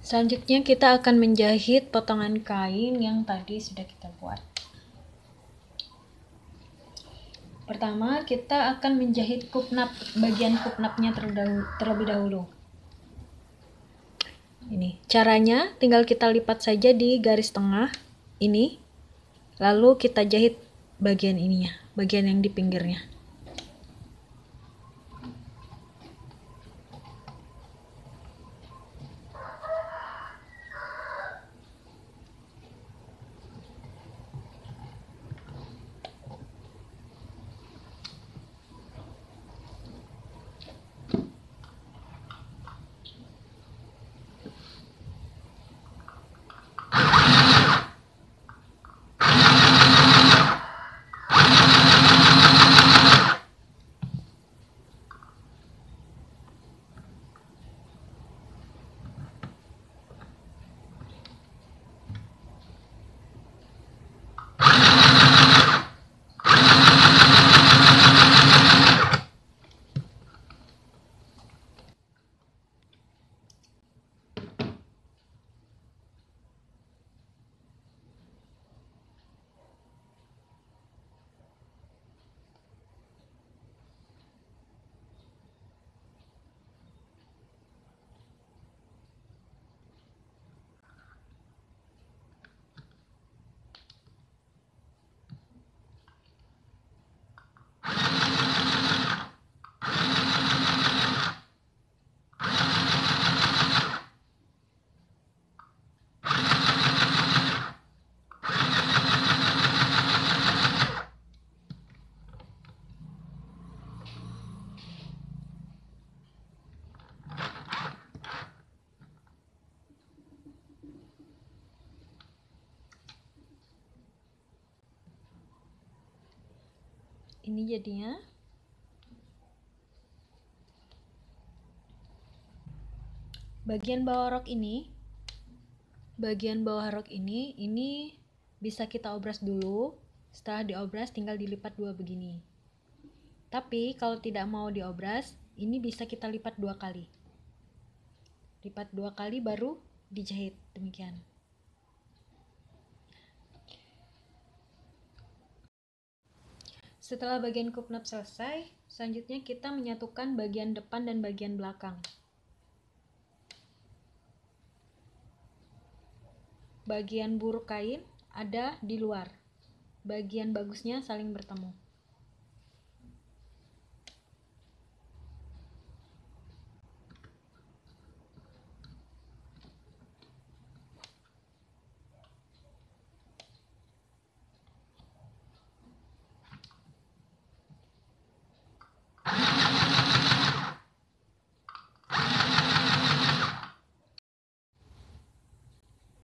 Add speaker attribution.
Speaker 1: Selanjutnya kita akan menjahit potongan kain yang tadi sudah kita buat. Pertama, kita akan menjahit kupnap bagian kupnapnya terlebih dahulu. Ini caranya tinggal kita lipat saja di garis tengah ini. Lalu kita jahit bagian ininya, bagian yang di pinggirnya.
Speaker 2: ini jadinya
Speaker 1: bagian bawah rok ini bagian bawah rok ini ini bisa kita obras dulu setelah diobras tinggal dilipat dua begini tapi kalau tidak mau diobras ini bisa kita lipat dua kali lipat dua kali baru dijahit demikian Setelah bagian kupnap selesai, selanjutnya kita menyatukan bagian depan dan bagian belakang. Bagian buruk kain ada di luar. Bagian bagusnya saling bertemu.